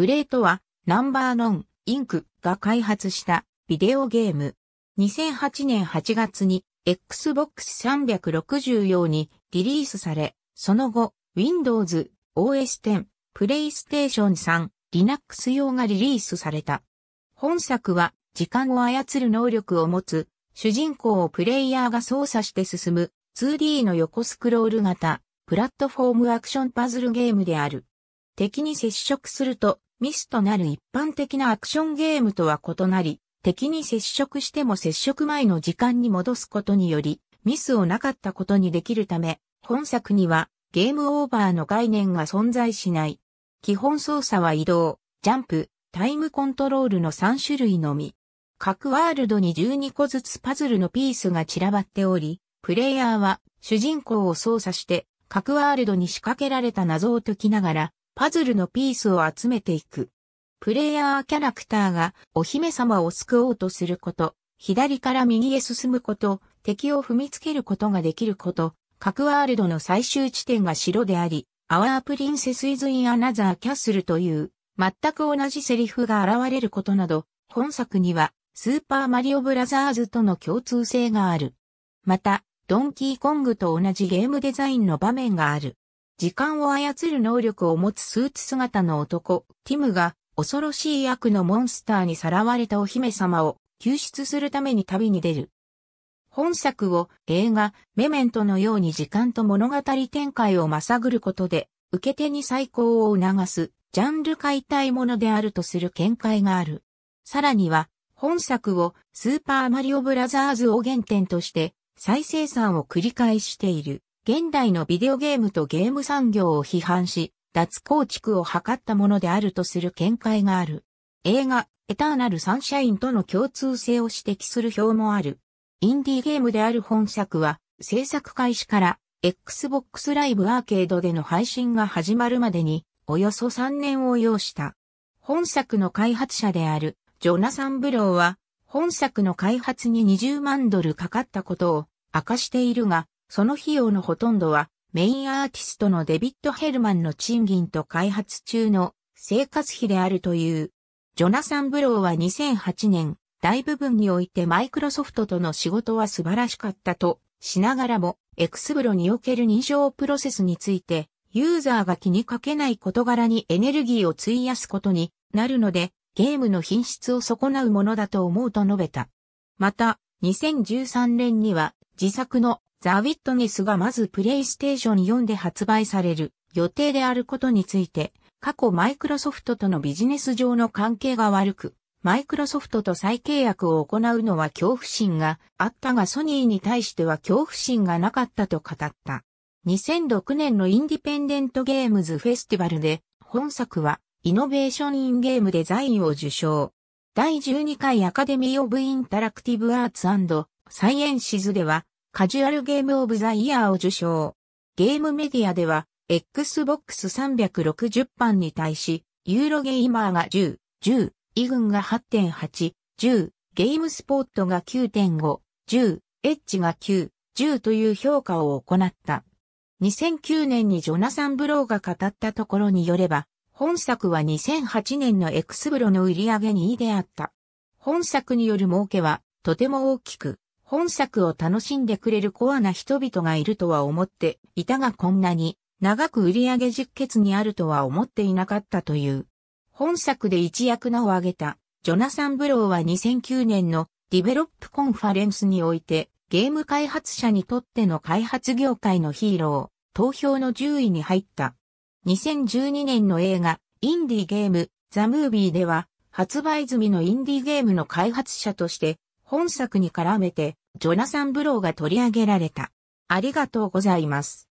ブレートは、ナンバーノン、インクが開発したビデオゲーム。2008年8月に Xbox 360用にリリースされ、その後、Windows、OS X、PlayStation 3、Linux 用がリリースされた。本作は、時間を操る能力を持つ、主人公をプレイヤーが操作して進む 2D の横スクロール型、プラットフォームアクションパズルゲームである。敵に接触するとミスとなる一般的なアクションゲームとは異なり、敵に接触しても接触前の時間に戻すことにより、ミスをなかったことにできるため、本作にはゲームオーバーの概念が存在しない。基本操作は移動、ジャンプ、タイムコントロールの3種類のみ。各ワールドに12個ずつパズルのピースが散らばっており、プレイヤーは主人公を操作して、各ワールドに仕掛けられた謎を解きながら、パズルのピースを集めていく。プレイヤーキャラクターがお姫様を救おうとすること、左から右へ進むこと、敵を踏みつけることができること、各ワールドの最終地点が城であり、アワープリンセスイズインアナザーキャッスルという、全く同じセリフが現れることなど、本作には、スーパーマリオブラザーズとの共通性がある。また、ドンキーコングと同じゲームデザインの場面がある。時間を操る能力を持つスーツ姿の男、ティムが恐ろしい悪のモンスターにさらわれたお姫様を救出するために旅に出る。本作を映画、メメントのように時間と物語展開をまさぐることで、受け手に再興を促す、ジャンル解体ものであるとする見解がある。さらには、本作をスーパーマリオブラザーズを原点として、再生産を繰り返している。現代のビデオゲームとゲーム産業を批判し、脱構築を図ったものであるとする見解がある。映画、エターナルサンシャインとの共通性を指摘する表もある。インディーゲームである本作は、制作開始から、Xbox Live アーケードでの配信が始まるまでに、およそ3年を要した。本作の開発者である、ジョナサン・ブローは、本作の開発に20万ドルかかったことを明かしているが、その費用のほとんどはメインアーティストのデビッド・ヘルマンの賃金と開発中の生活費であるという。ジョナサン・ブローは2008年、大部分においてマイクロソフトとの仕事は素晴らしかったとしながらも、エクスブロにおける認証プロセスについて、ユーザーが気にかけない事柄にエネルギーを費やすことになるので、ゲームの品質を損なうものだと思うと述べた。また、2013年には自作のザ・ウィットネスがまずプレイステーション4で発売される予定であることについて、過去マイクロソフトとのビジネス上の関係が悪く、マイクロソフトと再契約を行うのは恐怖心があったがソニーに対しては恐怖心がなかったと語った。2006年のインディペンデントゲームズフェスティバルで本作はイノベーションインゲームデザインを受賞。第12回アカデミーオブインタラクティブアーツサイエンシズではカジュアルゲームオブザイヤーを受賞。ゲームメディアでは、Xbox 360版に対し、ユーロゲイマーが10、10、イグンが8.8、10、ゲームスポットが9.5、10、エッジが9、10という評価を行った。2009年にジョナサン・ブローが語ったところによれば、本作は2008年の X ブロの売り上げ2位であった。本作による儲けはとても大きく、本作を楽しんでくれるコアな人々がいるとは思っていたがこんなに長く売上実決にあるとは思っていなかったという。本作で一躍名を挙げたジョナサン・ブローは2009年のディベロップコンファレンスにおいてゲーム開発者にとっての開発業界のヒーロー、投票の10位に入った。2012年の映画、インディーゲーム、ザ・ムービーでは、発売済みのインディーゲームの開発者として、本作に絡めて、ジョナサン・ブローが取り上げられた。ありがとうございます。